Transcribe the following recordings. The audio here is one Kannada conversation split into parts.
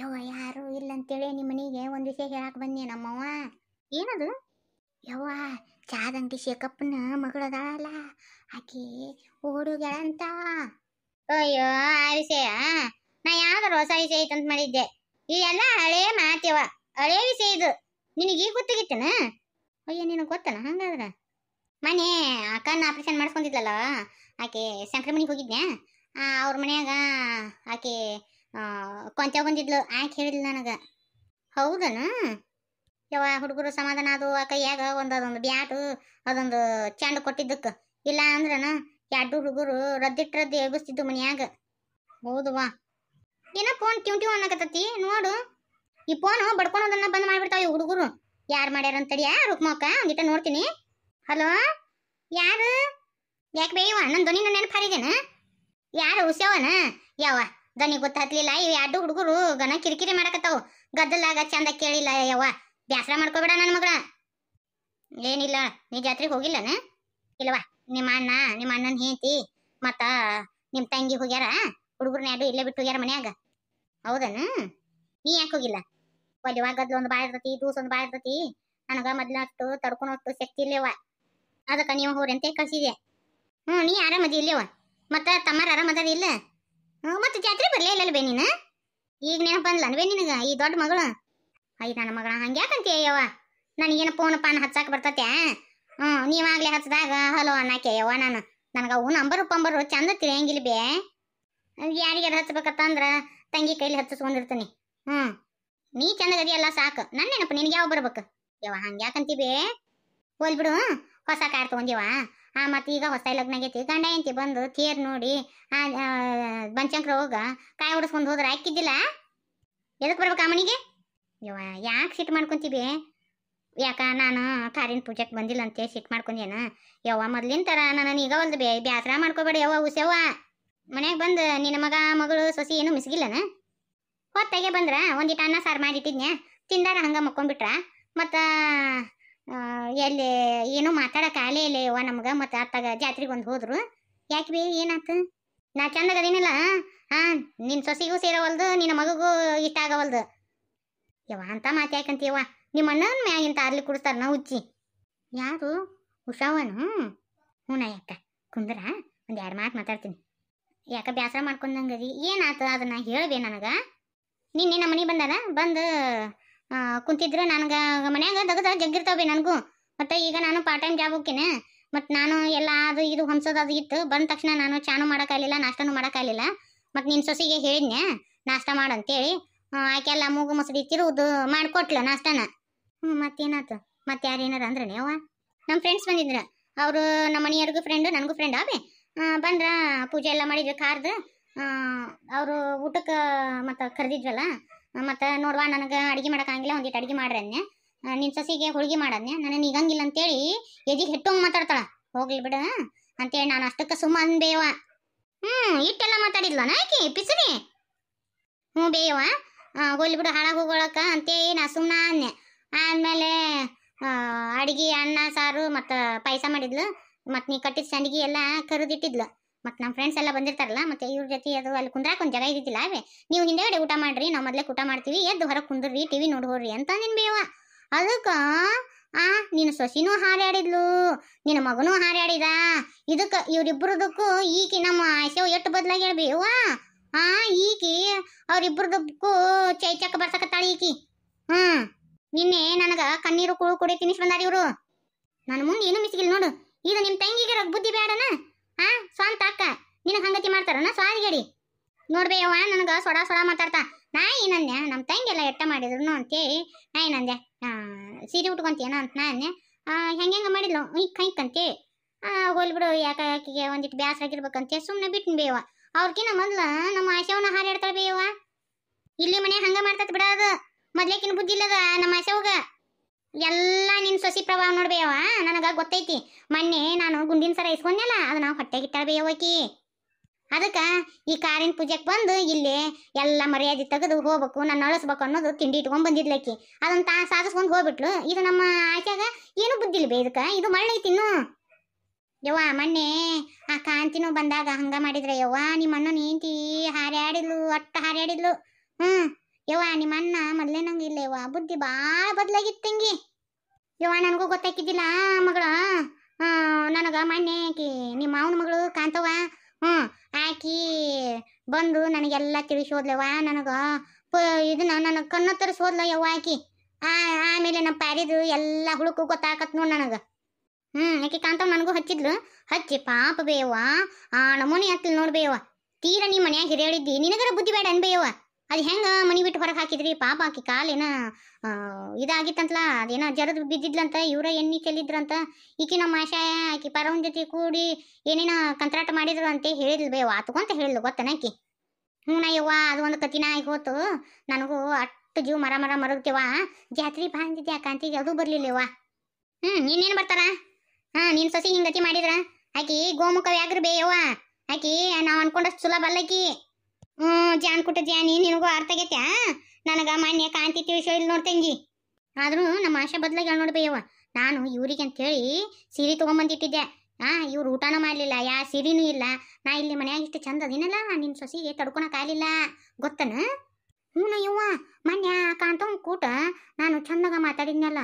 ಯವ್ವ ಯಾರು ಇಲ್ಲ ಅಂತೇಳಿ ನಿಮ್ಮ ಮನೆಗೆ ಒಂದು ವಿಷಯ ಹೇಳಕ್ ಬಂದೆ ನಮ್ಮವ್ವ ಏನದು ಯವ್ವ ಚಾದಂಗಡಿ ಶೇಖಪ್ಪನ ಮಗಳದಾಳಲ್ಲ ಆಕಿ ಓಡುಗಳಂತ ಅಂತ ಅಯ್ಯೋ ಆ ವಿಷಯ ನಾ ಯಾವ್ದಾರು ಹೊಸ ವಿಷಯ ಐತಂತ ಮಾಡಿದ್ದೆ ಇದೆಲ್ಲ ಹಳೇ ಮಾತಿವ ಹಳೇ ವಿಷಯ ಇದು ನಿನಗೆ ಈಗ ಗೊತ್ತಾಗಿತ್ತನ ಅಯ್ಯೋ ನಿನಗೆ ಗೊತ್ತಲ್ಲ ಹಂಗಾದ್ರೆ ಮನೆ ಅಕ್ಕನ ಆಪರೇಷನ್ ಮಾಡಿಸ್ಕೊಂಡಿದ್ಲಲ್ಲ ಆಕೆ ಸಂಕ್ರಮಣಿಗೆ ಮನೆಗೆ ಅವ್ರ ಮನ್ಯಾಗ ಆಕೆ ಕೊಂಚ ಬಂದಿದ್ಲು ಆಕೆ ಹೇಳಿದ್ಲು ನನಗೆ ಹೌದನ ಯಾವ ಹುಡುಗರು ಸಮಾಧಾನ ಅದು ಆ ಕೈಯಾಗ ಒಂದು ಅದೊಂದು ಬ್ಯಾಟು ಅದೊಂದು ಚೆಂಡು ಕೊಟ್ಟಿದ್ದಕ್ಕೆ ಇಲ್ಲ ಅಂದ್ರನ ಎರಡು ಹುಡುಗರು ರದ್ದಿಟ್ಟು ರದ್ದು ಎಗಿಸ್ತಿದ್ದು ಮನ್ಯಾಗ ವಾ ಏನೋ ಫೋನ್ ಟ್ಯೂ ಟ್ಯೂ ಅನ್ನಕತ್ತತಿ ನೋಡು ಈ ಫೋನು ಬಡ್ಕೊಳೋದನ್ನ ಬಂದ್ ಮಾಡಿಬಿಡ್ತಾವ ಈ ಹುಡುಗರು ಯಾರು ಮಾಡ್ಯಾರ ಅಂತಡಿಯ ರುಕ್ಮಕ್ಕ ಒಂದಿಟ್ಟ ನೋಡ್ತೀನಿ ಹಲೋ ಯಾರು ಯಾಕೆ ಬೇಯವ ನನ್ನ ಧ್ವನಿ ನನ್ನ ನೆನಪಾರಿದೇನ ಯಾರು ಉಸ್ಯವನ ಯಾವ ದನಿ ಗೊತ್ತಾಗ್ಲಿಲ್ಲ ಇವ್ ಎರಡು ಹುಡುಗರು ಗನ ಕಿರಿಕಿರಿ ಮಾಡಕತ್ತಾವು ಗದ್ದಲಾಗ ಚಂದ ಕೇಳಿಲ್ಲ ಯವ್ವ ಬ್ಯಾಸರ ಮಾಡ್ಕೋಬೇಡ ನನ್ನ ಮಗಳ ಏನಿಲ್ಲ ನೀ ಜಾತ್ರೆಗೆ ಹೋಗಿಲ್ಲನ ಇಲ್ವಾ ನಿಮ್ಮ ಅಣ್ಣ ನಿಮ್ಮ ಅಣ್ಣನ ಹೇಂತಿ ಮತ್ತ ನಿಮ್ಮ ತಂಗಿ ಹೋಗ್ಯಾರ ಹುಡುಗರನ್ನ ಎರಡು ಇಲ್ಲೇ ಬಿಟ್ಟು ಹೋಗ್ಯಾರ ಮನ್ಯಾಗ ಹೌದನ ನೀ ಯಾಕೆ ಹೋಗಿಲ್ಲ ಒಲಿವಾ ಗದ್ದಲ ಒಂದು ಬಾಳ ಇರ್ತತಿ ದೂಸ ಒಂದು ಬಾಳ ಇರ್ತತಿ ನನಗ ಮೊದ್ಲಷ್ಟು ಹೊತ್ತು ಶಕ್ತಿ ಇಲ್ಲವ ಅದಕ್ಕೆ ನೀವು ಹೋರಿ ಅಂತ ಕಳ್ಸಿದೆ ಹ್ಞೂ ನೀ ಆರಾಮದಿ ಇಲ್ಲೇವ ಮತ್ತ ತಮ್ಮಾರ ಆರಾಮದಾರ ಇಲ್ಲ ಮತ್ತೆ ಜಾತ್ರೆ ಬರ್ಲೇ ಇಲ್ಲಲ್ಲ ಬೇ ನೀನು ಈಗ ನೆನಪ ಬಂದ್ಲ ಬೇ ನಿನಗೆ ಈ ದೊಡ್ಡ ಮಗಳು ಐ ನನ್ನ ಮಗಳ ಹಂಗ್ಯಾಕಂತೀಯ ಯವ್ವ ನನಗೇನು ಫೋನ್ ಪಾನ್ ಹಚ್ಚಾಕ ಬರ್ತತೆ ಹ್ಞೂ ನೀವಾಗಲೇ ಹಚ್ಚಿದಾಗ ಹಲೋ ಅನ್ನಕ್ಕೆ ಯವ್ವ ನಾನು ನನಗೆ ಅವು ನಂಬರು ಪಂಬರು ಚಂದ ತಿಳಿಯಂಗಿಲ್ಲ ಬೇ ಯಾರಿಗಾರು ಹಚ್ಬೇಕತ್ತಂದ್ರ ತಂಗಿ ಕೈಲಿ ಹಚ್ಚಿಸ್ಕೊಂಡಿರ್ತೀನಿ ಹ್ಞೂ ನೀ ಚಂದಗದಿಯಲ್ಲ ಸಾಕು ನನ್ನ ನೆನಪು ನಿನಗೆ ಯಾವ ಬರ್ಬೇಕು ಯವ್ವ ಬೇ ಹೋಲ್ ಬಿಡು ಹೊಸ ಕಾರ್ ತೊಗೊಂಡಿವಾ ಆ ಮತ್ತೆ ಈಗ ಹೊಸ ಲಗ್ನ ಆಗೈತಿ ಗಂಡ ಹೆಂಡತಿ ಬಂದು ಥಿಯರ್ ನೋಡಿ ಆ ಬಂಚಂಕ್ರ ಹೋಗ ಕಾಯಿ ಹೊಡಿಸ್ಕೊಂಡು ಹೋದ್ರೆ ಹಾಕಿದ್ದಿಲ್ಲ ಎದಕ್ಕೆ ಬರ್ಬೇಕು ಆ ಮನೆಗೆ ಯವ್ವ ಯಾಕೆ ಸಿಟ್ಟು ಮಾಡ್ಕೊಂತೀವಿ ಯಾಕ ನಾನು ಕಾರಿನ ಪೂಜೆಗೆ ಬಂದಿಲ್ಲ ಅಂತೆ ಸಿಟ್ಟು ಮಾಡ್ಕೊಂಡೇನ ಯವ್ವ ಮೊದ್ಲಿನ ಥರ ನಾನು ಈಗ ಒಂದು ಬೇ ಬ್ಯಾಸರ ಮಾಡ್ಕೋಬೇಡ ಯವ ಉಸೆವ ಮನೆಗೆ ಬಂದು ನಿನ್ನ ಮಗ ಮಗಳು ಸೊಸಿ ಏನು ಮಿಸ್ಗಿಲ್ಲನ ಹೊತ್ತಾಗೆ ಬಂದ್ರ ಒಂದಿಟ್ಟ ಅನ್ನ ಸಾರು ಮಾಡಿಟ್ಟಿದ್ನೆ ತಿಂದಾರ ಹಂಗೆ ಮಕ್ಕೊಂಡ್ಬಿಟ್ರ ಮತ್ತು ಎಲ್ಲಿ ಏನೂ ಮಾತಾಡೋಕೆ ಆಲೇ ಇಲ್ಲ ಯವ್ವ ನಮ್ಗೆ ಮತ್ತು ಅತ್ತಾಗ ಜಾತ್ರೆಗೆ ಒಂದು ಹೋದ್ರು ಯಾಕೆ ಬಿ ಏನಾಯ್ತು ನಾ ಚಂದಾಗ ಹಾಂ ನಿನ್ನ ಸೊಸಿಗೂ ಸೇರವಲ್ದು ನಿನ್ನ ಮಗುಗೂ ಇಷ್ಟ ಆಗವಲ್ದು ಯವ್ವ ಅಂತ ಮಾತು ಯಾಕಂತೀವ ನಿಮ್ಮ ಅಣ್ಣನ ಮ್ಯಾಗಿಂತ ಅಲ್ಲಿ ಕುಡಿಸ್ತಾರೆ ನಾವು ಉಚ್ಚಿ ಯಾರು ಹುಷಾವನು ಹ್ಞೂ ನಾ ಯಾಕ ಕುಂದ್ರ ಒಂದು ಎರಡು ಮಾತು ಮಾತಾಡ್ತೀನಿ ಯಾಕೆ ಬೇಸರ ಮಾಡ್ಕೊಂಡಂಗೆ ರೀ ಏನಾಯ್ತು ಅದನ್ನು ಹೇಳಬೇ ನನಗೆ ನಿನ್ನೆ ನಮ್ಮ ಮನೆಗೆ ಬಂದಾರ ಬಂದು ಕುಂತಿದ್ರೆ ನನಗೆ ಮನ್ಯಾಗ ದಗದ ಜಗ್ಗಿರ್ತಾವೆ ನನಗೂ ಮತ್ತು ಈಗ ನಾನು ಪಾರ್ಟ್ ಟೈಮ್ ಜಾಬ್ ಹೋಗ್ತೀನಿ ಮತ್ತು ನಾನು ಎಲ್ಲ ಅದು ಇದು ಹೊಮ್ಸೋದು ಅದು ಇತ್ತು ಬಂದ ತಕ್ಷಣ ನಾನು ಚಾನು ಮಾಡೋಕ್ಕಾಗಲಿಲ್ಲ ನಾಷ್ಟನೂ ಮಾಡೋಕ್ಕಾಗಲಿಲ್ಲ ಮತ್ತು ನಿನ್ನ ಸೊಸಿಗೆ ಹೇಳಿದ್ನೆ ನಾಷ್ಟ ಮಾಡಂತೇಳಿ ಆಕೆಲ್ಲ ಮೂಗು ಮೊಸರು ತಿರುವುದು ಮಾಡಿಕೊಟ್ಲು ನಾಷ್ಟನ ಹ್ಞೂ ಮತ್ತೇನಾಯ್ತು ಮತ್ತೆ ಯಾರು ಏನಾರು ಅಂದ್ರೆ ಅವ ನಮ್ಮ ಫ್ರೆಂಡ್ಸ್ ಬಂದಿದ್ರು ಅವರು ನಮ್ಮ ಮನೆಯವ್ರಿಗೂ ಫ್ರೆಂಡ್ ನನಗೂ ಫ್ರೆಂಡ್ ಅವೇ ಬಂದ್ರ ಪೂಜೆ ಎಲ್ಲ ಮಾಡಿದ್ವಿ ಕಾರ್ದು ಅವರು ಊಟಕ್ಕೆ ಮತ್ತು ಕರೆದಿದ್ವಲ್ಲ ಮತ್ತು ನೋಡುವ ನನಗೆ ಅಡುಗೆ ಮಾಡೋಕ್ಕಾಗಿಲ್ಲ ಒಂದಿಟ್ಟು ಅಡುಗೆ ಮಾಡ್ರೆ ನಿನ್ನ ಸಸಿಗೆ ಹೋಳಿಗೆ ಮಾಡದ್ನೆ ನನಗೆ ಈಗಂಗಿಲ್ಲ ಅಂತೇಳಿ ಎದಿಗೆ ಹೆಟ್ಟೋಂಗೆ ಮಾತಾಡ್ತಾಳ ಹೋಗ್ಲಿ ಬಿಡ ಅಂತೇಳಿ ನಾನು ಅಷ್ಟಕ್ಕೆ ಸುಮ್ಮ ಬೇಯವ ಹ್ಞೂ ಇಟ್ಟೆಲ್ಲ ಮಾತಾಡಿದ್ಲ ನಾಕಿ ಪಿಸಿನಿ ಹ್ಞೂ ಬೇಯವ ಹೋಗ್ಲಿ ಬಿಡು ಹಾಳಾಗಿ ಹೋಗೋಳಕ ಅಂತೇಳಿ ನಾ ಸುಮ್ಮನ ಅಂದೆ ಆಮೇಲೆ ಅಡುಗೆ ಅನ್ನ ಸಾರು ಮತ್ತು ಪಾಯಸ ಮಾಡಿದ್ಲು ಮತ್ತು ನೀ ಕಟ್ಟಿದ ಸಂಡಿಗೆ ಎಲ್ಲ ಕರೆದಿಟ್ಟಿದ್ಲು ಮತ್ತು ನಮ್ಮ ಫ್ರೆಂಡ್ಸ್ ಎಲ್ಲ ಬಂದಿರ್ತಾರಲ್ಲ ಮತ್ತೆ ಇವ್ರ ಜೊತೆ ಅದು ಅಲ್ಲಿ ಕುಂದ್ರಾಕ ಒಂದು ಜಾಗ ಇದ್ದಿಲ್ಲ ಅವೇ ನೀವು ಹಿಂದೆಗಡೆ ಊಟ ಮಾಡ್ರಿ ನಾವು ಮೊದಲೇ ಊಟ ಮಾಡ್ತೀವಿ ಎದ್ದು ಹೊರಗೆ ಕುಂದ್ರಿ ಟಿ ವಿ ನೋಡ್ಬೋರಿ ಅಂತ ನಿನ್ ಬೇವ ಅದಕ್ಕೆ ಆ ನಿನ್ನ ಸೊಸಿನೂ ಹಾರಾಡಿದ್ಲು ನಿನ್ನ ಮಗನೂ ಹಾರಾಡಿದ ಇದಕ್ಕೆ ಇವರಿಬ್ಬರದಕ್ಕೂ ಈಕಿ ನಮ್ಮ ಆಸೆ ಎಷ್ಟು ಬದ್ಲಾಗಿ ಹೇಳ್ಬೇವ ಆ ಈಕಿ ಅವ್ರಿಬ್ರದಕ್ಕೂ ಚೈ ಚಕ್ಕ ಬರ್ಸಕತ್ತಾಳೆ ಈಕಿ ಹ್ಮ್ ನಿನ್ನೆ ನನಗ ಕಣ್ಣೀರು ಕುಳು ಕುಡಿ ತಿನ್ನಿಸ್ ಬಂದಾರ ಇವರು ನನ್ನ ಮುಂದೆ ಏನು ಮಿಸ್ಗಿಲ್ಲ ನೋಡು ಇದು ನಿಮ್ಮ ತಂಗಿಗೆ ರಗ್ ಬುದ್ಧಿ ಬೇಡನಾ ಹಾ ಸ್ವಂತ ಅಕ್ಕ ನಿನ್ನ ಹಂಗತಿ ಮಾಡ್ತಾರನ ಸ್ವಾದಿಗೇಡಿ ನೋಡ್ಬೇಯವ್ವ ನನಗೆ ಸೊಡಾ ಸೊಡಾ ಮಾತಾಡ್ತಾ ನಾಯಿ ನಂದೆ ನಮ್ಮ ತಂಗಿಯೆಲ್ಲ ಎಟ್ಟ ಮಾಡಿದ್ರು ಅಂತೇಳಿ ನಾಯಿ ನಂದೆ ಸೀರೆ ಉಟ್ಕೊಂತೀಯನ ಅಂತ ನಾನೇ ಹೆಂಗೆ ಹೆಂಗೆ ಮಾಡಿದ್ಲು ಇಕ್ ಆ ಹೋಲ್ ಬಿಡು ಯಾಕೆ ಆಕೆಗೆ ಒಂದಿಟ್ಟು ಬ್ಯಾಸರ ಆಗಿರ್ಬೇಕಂತೆ ಸುಮ್ಮನೆ ಬಿಟ್ಟಿನ ಬೇವ ಅವ್ರಕಿನ ಮೊದ್ಲು ನಮ್ಮ ಆಶೆವನ್ನ ಹಾರಾಡ್ತಾಳೆ ಬೇವ ಇಲ್ಲಿ ಮನೆ ಹಂಗೆ ಬಿಡ ಬಿಡೋದು ಮೊದ್ಲೇಕಿನ ಬುದ್ಧಿ ಇಲ್ಲದ ನಮ್ಮ ಆಶೆವಾಗ ಎಲ್ಲ ನಿನ್ ಸೊಸಿ ಪ್ರಭಾವ ನೋಡ್ಬೇವ ನನಗೆ ಗೊತ್ತೈತಿ ಮೊನ್ನೆ ನಾನು ಗುಂಡಿನ ಸರ ಇಸ್ಕೊಂಡೆಲ್ಲ ಅದು ನಾವು ಹೊಟ್ಟೆ ಗಿಟ್ಟಾಳ್ಬೇಯವಕಿ ಅದಕ್ಕೆ ಈ ಕಾರಿನ ಪೂಜೆಗೆ ಬಂದು ಇಲ್ಲಿ ಎಲ್ಲ ಮರ್ಯಾದೆ ತೆಗೆದು ಹೋಗ್ಬೇಕು ನಾನು ಅಳಿಸ್ಬೇಕು ಅನ್ನೋದು ತಿಂಡಿ ಇಟ್ಕೊಂಡು ಬಂದಿದ್ಲಕ್ಕಿ ಅದನ್ನ ತಾ ಸಾಧಿಸ್ಕೊಂಡು ಹೋಗ್ಬಿಟ್ಲು ಇದು ನಮ್ಮ ಆಶೆಗ ಏನು ಬುದ್ಧಿಲ್ ಬೇ ಇದಕ್ಕೆ ಇದು ಮಳ್ಳೈತಿ ಇನ್ನು ಯವ್ವ ಮೊನ್ನೆ ಆ ಕಾಂತಿನೂ ಬಂದಾಗ ಹಂಗ ಮಾಡಿದ್ರೆ ಯವ್ವ ನಿಮ್ಮ ಅಣ್ಣನ ನೀಂತಿ ಹಾರ್ಯಾಡಿದ್ಲು ಅಟ್ಟ ಹಾರ್ಯಾಡಿದ್ಲು ಹ್ಞೂ ಯವ್ವ ನಿಮ್ಮ ಅಣ್ಣ ಮೊದಲೇ ನಂಗೆ ಇಲ್ಲ ಯವ್ವ ಬುದ್ಧಿ ಭಾಳ ಬದಲಾಗಿತ್ತು ತಂಗಿ ಯವ್ವ ನನಗೂ ಗೊತ್ತಾಕಿದ್ದಿಲ್ಲ ಮಗಳ ನನಗೆ ಮೊನ್ನೆ ಆಕಿ ನಿಮ್ಮ ಮಾವನ ಮಗಳು ಕಾಂತವ ಹ್ಞೂ ಆಕಿ ಬಂದು ನನಗೆಲ್ಲ ತಿಳಿಸೋದ್ಲವ್ವ ನನಗೆ ಇದನ್ನ ನನಗೆ ಕಣ್ಣು ತರಿಸೋದ್ಲ ಯವ್ವ ಆಕಿ ಆಮೇಲೆ ನಮ್ಮ ಪ್ಯಾರಿದು ಎಲ್ಲ ಹುಳುಕು ಗೊತ್ತಾಕತ್ ನೋಡಿ ನನಗೆ ಹ್ಞೂ ಆಕೆ ಕಾಂತವ್ ನನಗೂ ಹಚ್ಚಿದ್ಲು ಹಚ್ಚಿ ಪಾಪ ಬೇವ ಆ ನಮೂನಿ ಹತ್ತಿಲ್ ನೋಡ್ಬೇವ ತೀರ ನೀ ಮನ್ಯಾಗ ಹಿರಿಯಡಿದ್ದಿ ನಿನಗರ ಬುದ್ಧಿ ಬೇಡ ಅನ್ಬೇವ ಅದು ಹೆಂಗೆ ಮನೆ ಬಿಟ್ಟು ಹೊರಗೆ ಹಾಕಿದ್ರಿ ಪಾಪ ಆಕಿ ಕಾಲೇನ ಇದಾಗಿತ್ತಂತಲ್ಲ ಅದೇನ ಜರದ್ ಬಿದ್ದಿದ್ಲಂತ ಇವರ ಎಣ್ಣೆ ಚೆಲ್ಲಿದ್ರಂತ ಈಕಿ ನಮ್ಮ ಆಶಾಯ ಆಕಿ ಪರವನ್ ಜೊತೆ ಕೂಡಿ ಏನೇನ ಕಂತ್ರಾಟ ಮಾಡಿದ್ರು ಅಂತ ಹೇಳಿದ್ಲು ಬೇವ ಆತುಕೊಂತ ಹೇಳಿದ್ಲು ಗೊತ್ತನ ಆಕಿ ಹ್ಞೂ ನಯ್ಯವ್ವ ಅದು ಒಂದು ಕತಿನ ಆಗಿ ಹೋತು ನನಗೂ ಅಟ್ಟು ಜೀವ ಮರ ಮರ ಮರಗ್ತೇವ ಜಾತ್ರೆ ಬಾ ಅಂದಿದ್ದೆ ಅದು ಬರಲಿಲ್ಲವ್ವ ಹ್ಞೂ ನೀನೇನು ಬರ್ತಾರ ಹಾಂ ನೀನು ಸೊಸಿ ಹಿಂಗತಿ ಮಾಡಿದ್ರ ಆಕಿ ಗೋಮುಖ ವ್ಯಾಗ್ರ ಬೇಯವ್ವ ಆಕಿ ನಾವು ಅನ್ಕೊಂಡಷ್ಟು ಸುಲಭ ಅಲ್ಲಕಿ ಹ್ಞೂ ಜಾನ್ ಜಾನಿ ನಿನಗೂ ಅರ್ಥಾಗೈತ್ಯಾ ನನಗೆ ಮಾನ್ಯ ಕಾಂತಿ ತಿಳಿಸೋ ಇಲ್ಲಿ ನೋಡ್ತಂಗಿ ಆದರೂ ನಮ್ಮ ಆಶೆ ಬದಲಾಗಿ ಹೇಳಿ ನೋಡ್ಬೇಯವ್ವ ನಾನು ಇವ್ರಿಗೆ ಅಂತೇಳಿ ಸೀರೆ ತೊಗೊಂಬಂದಿಟ್ಟಿದ್ದೆ ಹಾಂ ಇವ್ರು ಊಟನೂ ಮಾಡಲಿಲ್ಲ ಯಾ ಸೀರೆನೂ ಇಲ್ಲ ನಾ ಇಲ್ಲಿ ಮನ್ಯಾಗ ಇಷ್ಟು ಚಂದ ಅದಿನಲ್ಲ ನಿನ್ನ ಸೊಸಿಗೆ ತಡ್ಕೊಳಕ್ಕಾಗಲಿಲ್ಲ ಗೊತ್ತನ ಹ್ಞೂ ಯವ್ವ ಮೊನ್ನೆ ಕಾಂತ ಕೂಟ ನಾನು ಚಂದಾಗ ಮಾತಾಡಿದ್ನಲ್ಲ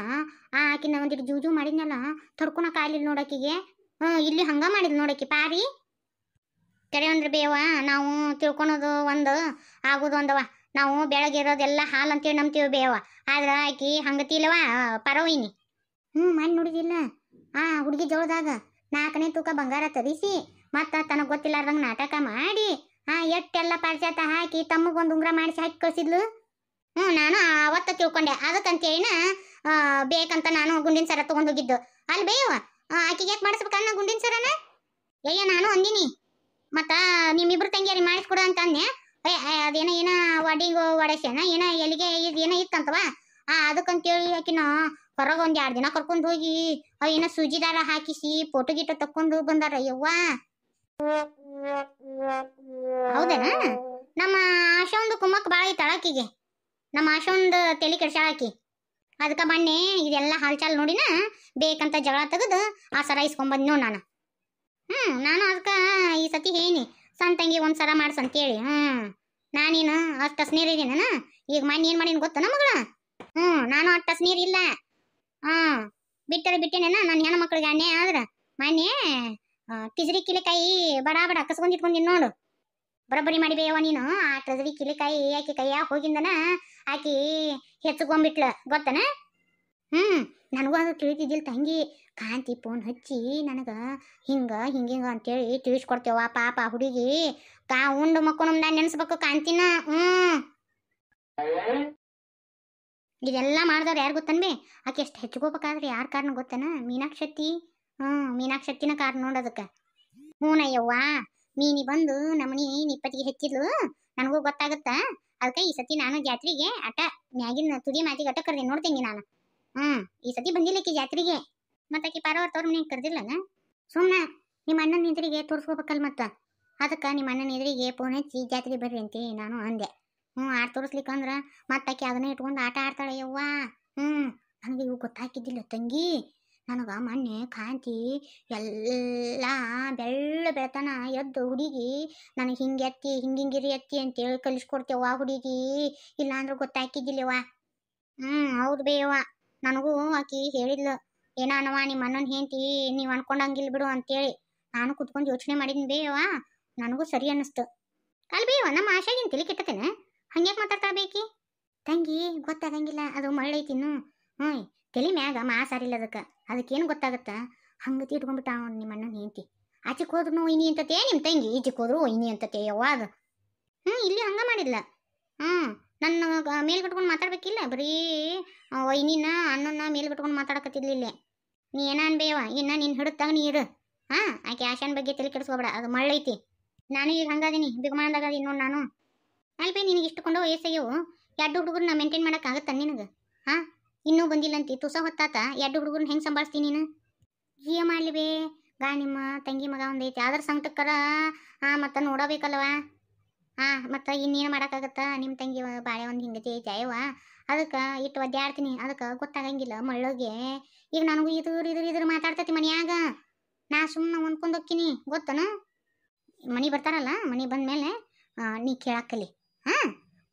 ಆ ಆಕಿನ ಒಂದಿಟ್ಟು ಜೂಜು ಮಾಡಿದ್ನಲ್ಲ ಆಗ್ಲಿಲ್ಲ ನೋಡಕಿಗೆ ಹ್ಞೂ ಇಲ್ಲಿ ಹಂಗೆ ಮಾಡಿದ್ ನೋಡಕಿ ಪಾರಿ ಕರೆ ಅಂದ್ರೆ ಬೇವ ನಾವು ತಿಳ್ಕೊಳೋದು ಒಂದು ಆಗೋದು ಒಂದವ ನಾವು ಬೆಳಗ್ಗೆ ಇರೋದೆಲ್ಲ ಹಾಲು ಅಂತೇಳಿ ನಂಬ್ತೀವಿ ಬೇವ ಆದ್ರೆ ಆಕಿ ಹಂಗತಿಲ್ವ ಪರವಿನಿ ಹ್ಞೂ ಮಾಡಿ ನುಡಿದಿಲ್ಲ ಆ ಹುಡುಗಿ ಜೋಳದಾಗ ನಾಲ್ಕನೇ ತೂಕ ಬಂಗಾರ ತರಿಸಿ ಮತ್ತು ತನಗೆ ಗೊತ್ತಿಲ್ಲಾರ್ದಂಗೆ ನಾಟಕ ಮಾಡಿ ಆ ಎಟ್ಟೆಲ್ಲ ಪಾಶ್ಚಾತ ಹಾಕಿ ಒಂದು ಉಂಗ್ರ ಮಾಡಿಸಿ ಹಾಕಿ ಕಳಿಸಿದ್ಲು ಹ್ಞೂ ನಾನು ಅವತ್ತ ತಿಳ್ಕೊಂಡೆ ಅದಕ್ಕಂತೇಳಿನ ಬೇಕಂತ ನಾನು ಗುಂಡಿನ ಸರ ತೊಗೊಂಡೋಗಿದ್ದು ಅಲ್ಲಿ ಬೇಯವ ಆಕಿಗೆ ಯಾಕೆ ಮಾಡಿಸ್ಬೇಕನ್ನ ಗುಂಡಿನ ಸರನ ಏಯ್ಯ ನಾನು ಅಂದಿನಿ ಮತ್ತ ನಿಮ್ಮಿಬ್ರು ತಂಗಿಯರಿ ಮಾಡಿಸ್ಕೊಡು ಅಂತ ಅಂದೆ ಏ ಅದೇನೋ ಏನೋ ವಡಿಗೋ ಒಡೆಸೇನ ಏನೋ ಎಲ್ಲಿಗೆ ಇದು ಏನೋ ಇತ್ತಂತವ ಆ ಅದಕ್ಕಂತೇಳಿ ಆಕಿನ ಹೊರಗೆ ಒಂದು ಎರಡು ದಿನ ಕರ್ಕೊಂಡು ಹೋಗಿ ಏನೋ ಸೂಜಿದಾರ ಹಾಕಿಸಿ ಫೋಟೋ ಗಿಟೋ ತಕ್ಕೊಂಡು ಬಂದಾರ ಯವ್ವ ಹೌದೇನ ನಮ್ಮ ಆಶಾವಂದು ಕುಮ್ಮಕ್ ಭಾಳ ಐತೆ ಅಳಕಿಗೆ ನಮ್ಮ ಒಂದು ತಲೆ ಕೆಡ್ಸಾಳಕಿ ಅದಕ್ಕೆ ಬನ್ನಿ ಇದೆಲ್ಲ ಹಾಲ್ಚಾಲ್ ನೋಡಿನ ಬೇಕಂತ ಜಗಳ ತೆಗೆದು ಆ ಸರ ಇಸ್ಕೊಂಬಂದ್ ನಾನು ಹ್ಞೂ ನಾನು ಅದಕ್ಕೆ ಈ ಸತಿ ಹೇಳಿ ಸಣ್ಣ ತಂಗಿ ಒಂದು ಸಲ ಮಾಡ್ಸ ಅಂತೇಳಿ ಹ್ಞೂ ನಾನೇನು ಅಷ್ಟು ಟಸ್ನೀರ್ ಈಗ ಮನೆ ಏನು ಮಾಡೀನಿ ಗೊತ್ತನ ಮಗಳ ಹ್ಞೂ ನಾನು ಅಷ್ಟು ಟಸ್ನೀರ್ ಇಲ್ಲ ಹಾಂ ಬಿಟ್ಟರೆ ಬಿಟ್ಟೇನೇನ ನನ್ನ ಹೆಣ್ಣು ಮಕ್ಳಿಗೆ ಅನ್ಯಾಯ ಆದ್ರೆ ಮೊನ್ನೆ ಟಿಜರಿ ಕಿಲಿಕಾಯಿ ಬಡ ಬಡ ಕಸ್ಕೊಂಡಿಟ್ಕೊಂಡಿನಿ ನೋಡು ಮಾಡಿ ಬೇವ ನೀನು ಆ ಕಿಲೆ ಕಿಲಿಕಾಯಿ ಆಕೆ ಕೈಯ ಹೋಗಿಂದನ ಆಕಿ ಹೆಚ್ಚಗೊಂಬಿಟ್ಲ ಗೊತ್ತನ ಹ್ಞೂ ನನಗೂ ಅದು ತಿಳಿತಿದ್ದಿಲ್ಲ ತಂಗಿ ಕಾಂತಿ ಫೋನ್ ಹಚ್ಚಿ ನನಗೆ ಹಿಂಗೆ ಹಿಂಗಿಂಗ ಅಂತೇಳಿ ತಿಳಿಸ್ಕೊಡ್ತೇವ ಪಾಪ ಹುಡುಗಿ ಕಾ ಉಂಡು ಮಕ್ಕಳು ನಮ್ದ ನೆನೆಸ್ಬೇಕು ಕಾಂತಿನ ಹ್ಞೂ ಇದೆಲ್ಲ ಮಾಡಿದವ್ರು ಯಾರು ಗೊತ್ತನ್ಬಿ ಆಕೆ ಎಷ್ಟು ಹೆಚ್ಕೋಬೇಕಾದ್ರೆ ಯಾರು ಕಾರಣ ಗೊತ್ತೇನ ಮೀನಾಕ್ಷತಿ ಹ್ಞೂ ಮೀನಾಕ್ಷತಿನ ಕಾರಣ ನೋಡೋದಕ್ಕೆ ಹ್ಞೂನಯ್ಯವ್ವ ಮೀನಿ ಬಂದು ನಮ್ಮನಿ ನಿಪ್ಪತ್ತಿಗೆ ಹೆಚ್ಚಿದ್ಲು ನನಗೂ ಗೊತ್ತಾಗುತ್ತಾ ಅದಕ್ಕೆ ಈ ಸತಿ ನಾನು ಜಾತ್ರೆಗೆ ಅಟ ಮ್ಯಾಗಿನ ತುದಿ ಮಾತಿಗೆ ಅಟ ಕರ್ದಿ ನೋಡ್ತೇನೆ ನಾನು ಹ್ಮ್ ಈ ಸತಿ ಬಂದಿಲ್ಲ ಜಾತ್ರೆಗೆ ಮತ್ತೆ ಆಕಿ ಪಾರವ್ರ ತೋರ್ ಮನೆಗೆ ಕರೆದಿಲ್ಲನ ಸುಮ್ಮನೆ ನಿಮ್ಮ ಅಣ್ಣನ ಎದ್ರಿಗೆ ತೋರಿಸ್ಕೋಬೇಕಲ್ ಮತ್ತ ಅದಕ್ಕೆ ನಿಮ್ಮ ಅಣ್ಣನ ಎದುರಿಗೆ ಫೋನ್ ಹಚ್ಚಿ ಜಾತ್ರೆ ಬರ್ರಿ ಅಂತಿ ನಾನು ಅಂದೆ ಹ್ಞೂ ಆಟ ತೋರಿಸ್ಲಿಕ್ಕಂದ್ರೆ ಮತ್ತೆ ಆಕೆ ಅದನ್ನ ಇಟ್ಕೊಂಡು ಆಟ ಆಡ್ತಾಳೆ ಯವ್ವಾ ಹ್ಞೂ ನನಗೆ ಇವು ಗೊತ್ತಾಕಿದ್ದಿಲ್ಲ ತಂಗಿ ನನಗೆ ಮೊನ್ನೆ ಕಾಂತಿ ಎಲ್ಲ ಬೆಳ್ಳ ಬೆಳತನ ಎದ್ದು ಹುಡುಗಿ ನನಗೆ ಹಿಂಗೆ ಎತ್ತಿ ಹಿಂಗಿಂಗಿರಿ ಎತ್ತಿ ಅಂತೇಳಿ ಕಲಿಸ್ಕೊಡ್ತೇವ ಹುಡುಗಿ ಇಲ್ಲಾಂದ್ರೆ ಗೊತ್ತಾಕಿದ್ದಿಲ್ಲವ ಹ್ಞೂ ಹೌದು ಬೇವ ನನಗೂ ಆಕಿ ಹೇಳಿದ್ಲು ಏನ ಅನವ ನಿಮ್ಮ ಅಣ್ಣನ ಹೆಂಡತಿ ನೀವು ಅನ್ಕೊಂಡಂಗಿಲ್ಲ ಬಿಡು ಅಂತೇಳಿ ನಾನು ಕುತ್ಕೊಂಡು ಯೋಚನೆ ಮಾಡಿದ್ನಿ ಬೇವ ನನಗೂ ಸರಿ ಅನ್ನಿಸ್ತು ಅಲ್ಲಿ ಬೇವ ನಮ್ಮ ಆಶಾಗಿನ ತಿಳಿ ಕೆಟ್ಟತೇನೆ ಹಂಗ್ಯಾಕೆ ಮಾತಾಡ್ತಾ ಬೇಕಿ ತಂಗಿ ಗೊತ್ತಾಗಂಗಿಲ್ಲ ಅದು ಮಳ್ಳೈತಿನ್ನು ಹ್ಞೂ ತಲೆ ಮ್ಯಾಗ ಮಾಸಾರಿಲ್ಲ ಅದಕ್ಕೆ ಅದಕ್ಕೇನು ಗೊತ್ತಾಗತ್ತ ಹಂಗೆ ಇಟ್ಕೊಂಡ್ಬಿಟ್ಟ ನಿಮ್ಮ ಅಣ್ಣನ ಹೆಂಡತಿ ಆಚೆಗೆ ಹೋದ್ರು ಇನಿ ಅಂತತೇ ನಿಮ್ಮ ತಂಗಿ ಈಚೆಗೆ ಹೋದ್ರು ಇನಿ ಅಂತತೇ ಯವ್ವ ಅದು ಹ್ಞೂ ಇಲ್ಲಿ ಹಂಗೆ ಮಾಡಿಲ್ಲ ಹ್ಞೂ ನನ್ನ ಮೇಲೆ ಕಟ್ಕೊಂಡು ಮಾತಾಡ್ಬೇಕಿಲ್ಲ ಬರೀ ವೈನಿನ ಅಣ್ಣನ ಮೇಲೆ ಕಟ್ಕೊಂಡು ಮಾತಾಡಕತ್ತಿದ್ಲಿ ನೀ ಏನ ಅನ್ಬೇವ ಇನ್ನ ನೀನು ಹಿಡುತ್ತಾಗ ನೀ ಇರು ಹಾಂ ಆಕೆ ಆಶಾನ್ ಬಗ್ಗೆ ತಲೆ ಕೆಡಿಸ್ಕೋಬೇಡ ಅದು ಮಳ್ಳೈತಿ ನಾನು ಈಗ ಹಂಗಾದೀನಿ ಬಿಗುಮಾನದಾಗದಿ ನೋಡಿ ನಾನು ಅಲ್ಪ ನಿನಗೆ ಇಷ್ಟುಕೊಂಡು ವಯಸ್ಸಾಗ್ಯವು ಎರಡು ಹುಡುಗರನ್ನ ಮೇಂಟೈನ್ ಮಾಡೋಕ್ಕಾಗತ್ತ ನಿನಗೆ ಹಾಂ ಇನ್ನೂ ಬಂದಿಲ್ಲ ಅಂತಿ ತುಸ ಹೊತ್ತಾತ ಎರಡು ಹುಡುಗರನ್ನ ಹೆಂಗೆ ಸಂಭಾಳಿಸ್ತಿ ನೀನು ಏ ಮಾಡಲಿ ಬೇ ಗಾ ನಿಮ್ಮ ತಂಗಿ ಮಗ ಒಂದೈತಿ ಆದ್ರೆ ಸಂಕಟಕ್ಕರ ಹಾಂ ಮತ್ತೆ ನೋಡಬೇಕಲ್ವಾ ಹಾಂ ಮತ್ತು ಇನ್ನೇನು ಮಾಡೋಕ್ಕಾಗತ್ತೆ ನಿಮ್ಮ ತಂಗಿ ಬಾಳೆ ಒಂದು ಹಿಂಗತಿ ಜಾಯವ ಅದಕ್ಕೆ ಇಟ್ಟು ಒದ್ದಾಡ್ತೀನಿ ಅದಕ್ಕೆ ಗೊತ್ತಾಗಂಗಿಲ್ಲ ಮಳ್ಳಗೆ ಈಗ ನನಗೂ ಇದು ಇದ್ರ ಇದ್ರ ಮಾತಾಡ್ತೈತಿ ಮನೆಯಾಗ ನಾ ಸುಮ್ಮನೆ ಹೊಂದ್ಕೊಂಡು ಹೋಕ್ಕಿನಿ ಗೊತ್ತನ ಮನೆ ಬರ್ತಾರಲ್ಲ ಮನೆ ಬಂದ ಮೇಲೆ ನೀ ಕೇಳಾಕಲಿ ಹಾಂ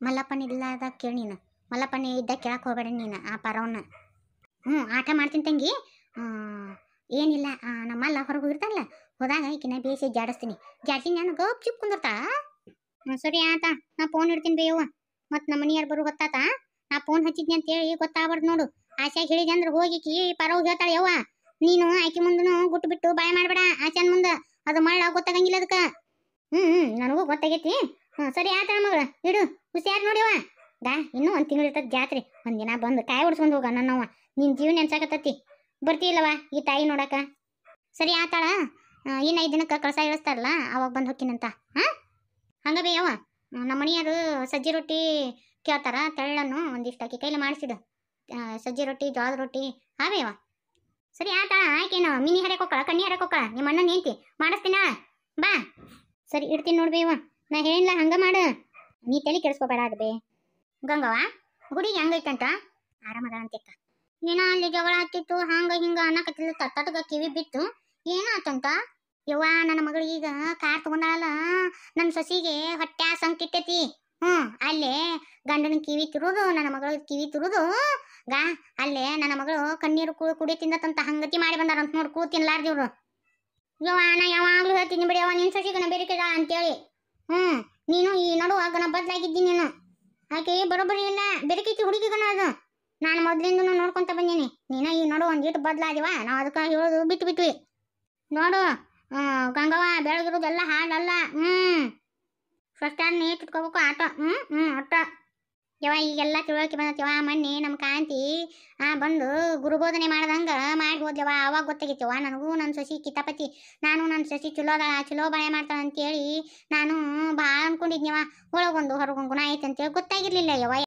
ಮಲ್ಲಪ್ಪನ ಇಲ್ಲದ ಕೇಳಿ ನೀನು ಮಲ್ಲಪ್ಪನ ಇದ್ದಾಗ ಕೇಳಕ್ಕೆ ಹೋಗಬೇಡ ನೀನು ಆ ಪರವನ್ನ ಹ್ಞೂ ಆಟ ಮಾಡ್ತೀನಿ ತಂಗಿ ಏನಿಲ್ಲ ನಮ್ಮಲ್ಲ ಹೊರಗೆ ಹೋಗಿರ್ತಾರಲ್ಲ ಹೋದಾಗ ಈಕಿನ ಬೇಸಿ ಜಾಡಿಸ್ತೀನಿ ಜಾಡಿಸಿ ನಾನು ಗಪ್ ಚಿಪ್ ಕುಂದಿರ್ತಾ ಸರಿ ಆತ ನಾ ಫೋನ್ ಇಡ್ತೀನಿ ಬೇ ಯವ್ವ ಮತ್ತು ನಮ್ಮ ಮನೆಯವರು ಬರು ಗೊತ್ತಾತ ನಾ ಫೋನ್ ಹಚ್ಚಿದ್ನಿ ಹೇಳಿ ಗೊತ್ತಾಗ್ಬಾರ್ದು ನೋಡು ಆಶೆ ಹೇಳಿದೆ ಅಂದ್ರೆ ಹೋಗಿ ಕಿ ಪರವಾಗಿ ಹೇಳ್ತಾಳೆ ಯವ್ವ ನೀನು ಆಕೆ ಮುಂದೂ ಗುಟ್ಟು ಬಿಟ್ಟು ಬಾಯ ಮಾಡ್ಬೇಡ ಆಚೆನ್ ಮುಂದೆ ಅದು ಮಾಡ ಗೊತ್ತಾಗಂಗಿಲ್ಲ ಅದಕ್ಕೆ ಹ್ಞೂ ಹ್ಞೂ ನನಗೂ ಗೊತ್ತಾಗೈತಿ ಹ್ಞೂ ಸರಿ ಆತ ಮಗಳು ಇಡು ಹುಷಾರು ನೋಡಿವ ದಾ ಇನ್ನೂ ಒಂದು ತಿಂಗಳು ಇರ್ತದ ಜಾತ್ರೆ ಒಂದಿನ ಬಂದು ಕಾಯಿ ಹೊಡ್ಸ್ಕೊಂಡು ಹೋಗ ನನ್ನವ್ವ ನಿನ್ನ ಜೀವನ ಅನ್ಸಾಕತ್ತತಿ ಬರ್ತೀಲ್ಲವ ಈ ತಾಯಿ ನೋಡಕ ಸರಿ ಆತಾಳ ಇನ್ನ ಐದು ದಿನಕ್ಕೆ ಕಳಸ ಇಳಿಸ್ತಾರಲ್ಲ ಅವಾಗ ಬಂದು ಹೋಗ್ತೀನಂತ ಹಾಂ ಹಂಗ ಬೇ ನಮ್ಮ ಮನೆಯವರು ಸಜ್ಜಿ ರೊಟ್ಟಿ ಕೇಳ್ತಾರ ತೆಳ್ಳನ್ನು ಒಂದಿಷ್ಟು ಆಕೆ ಕೈಲಿ ಮಾಡಿಸಿದ ಸಜ್ಜಿ ರೊಟ್ಟಿ ಜೋಳದ ರೊಟ್ಟಿ ಹಾವೇವ ಸರಿ ಆತ ಆಯ್ಕೇನು ಮಿನಿ ಹರೆ ಹೋಕ್ಕಳ ಕಣ್ಣಿ ಹರೆ ನಿಮ್ಮ ಅಣ್ಣ ನಿಂತಿ ಮಾಡಿಸ್ತೀನ ಬಾ ಸರಿ ಇಡ್ತೀನಿ ನೋಡ್ಬೇವ ನಾ ಹೇಳಿಲ್ಲ ಹಂಗ ಮಾಡು ನೀ ತಲೆ ಕೆಡಿಸ್ಕೋಬೇಡ ಅದು ಬೇ ಗಂಗವ್ವ ಗುಡಿಗೆ ಹೆಂಗೈತಂತ ಆರಾಮದ ಅಂತಿಕ್ಕ ಏನೋ ಅಲ್ಲಿ ಜಗಳ ಹಾಕಿತ್ತು ಹಂಗ ಹಿಂಗ ಅನ್ನಕತ್ತಿಲ್ಲ ತಟ್ಟಗ ಕಿವಿ ಬಿತ್ತು ಏನಾತಂತ ಯವ್ವ ನನ್ನ ಮಗಳು ಈಗ ಕಾರ್ ತಗೊಂಡಾಳಲ್ಲ ನನ್ನ ಸೊಸಿಗೆ ಹೊಟ್ಟೆ ಸಂಕಿಟ್ಟೈತಿ ಹ್ಞೂ ಅಲ್ಲೇ ಗಂಡನ ಕಿವಿ ತಿರುದು ನನ್ನ ಮಗಳ ಕಿವಿ ತಿರುದು ಗಾ ಅಲ್ಲೇ ನನ್ನ ಮಗಳು ಕಣ್ಣೀರು ಕುಡಿ ಕುಡಿ ತಿಂದತಂತ ಹಂಗತಿ ಮಾಡಿ ಬಂದಾರ ಅಂತ ನೋಡಿ ಕೂ ತಿನ್ಲಾರ್ದಿವ್ರು ಯವ್ವ ನಾ ಯಾವಾಗಲೂ ಹೇಳ್ತೀನಿ ಬಿಡಿ ಯವ್ವ ನಿನ್ನ ಸೊಸಿಗನ ಬೇರಿಕೆದ ಅಂತೇಳಿ ಹ್ಞೂ ನೀನು ಈ ನಡು ಗಣ ಬದಲಾಗಿದ್ದೀನಿ ನೀನು ಆಕೆ ಬರೋಬರಿ ಇಲ್ಲ ಬೆರಕೈತಿ ಹುಡುಗಿಗನ ಅದು ನಾನು ಮೊದ್ಲಿಂದ ನೋಡ್ಕೊಂತ ಬಂದೀನಿ ನೀನು ಈ ನಡು ಒಂದಿಟ್ಟು ಬದಲಾದಿವ ನಾವು ಅದಕ್ಕೆ ಹೇಳೋದು ಬಿಟ್ಟು ಬಿಟ್ವಿ ನೋಡು ಗಂಗವ್ವ ಬೆಳಗಿರೋದೆಲ್ಲ ಹಾಡಲ್ಲ ಹ್ಞೂ ಫಸ್ಟಾಗಿ ನೀ ಆಟೋ ಆಟ ಹ್ಞೂ ಹ್ಞೂ ಆಟೋ ಯವ ಈಗೆಲ್ಲ ತಿಳುವಳಿಕೆ ಬಂದತ್ತವ ಮಣ್ಣಿ ನಮ್ಮ ಕಾಂತಿ ಬಂದು ಗುರುಬೋಧನೆ ಮಾಡ್ದಂಗೆ ಮಾಡಿ ಹೋದ್ಯವ ಅವಾಗ ಗೊತ್ತಾಗಿತ್ತವ ನನಗೂ ನನ್ನ ಸಸಿ ಕಿತಾಪತಿ ನಾನು ನನ್ನ ಸಸಿ ಚಲೋ ಚಲೋ ಬಳೆ ಮಾಡ್ತಾಳಂತೇಳಿ ನಾನು ಭಾಳ ಅಂದ್ಕೊಂಡಿದ್ನವ ಒಳಗೊಂದು ಹೊರಗೊಂದು ಗುಣ ಅಂತ ಹೇಳಿ ಗೊತ್ತಾಗಿರ್ಲಿಲ್ಲ ಯವ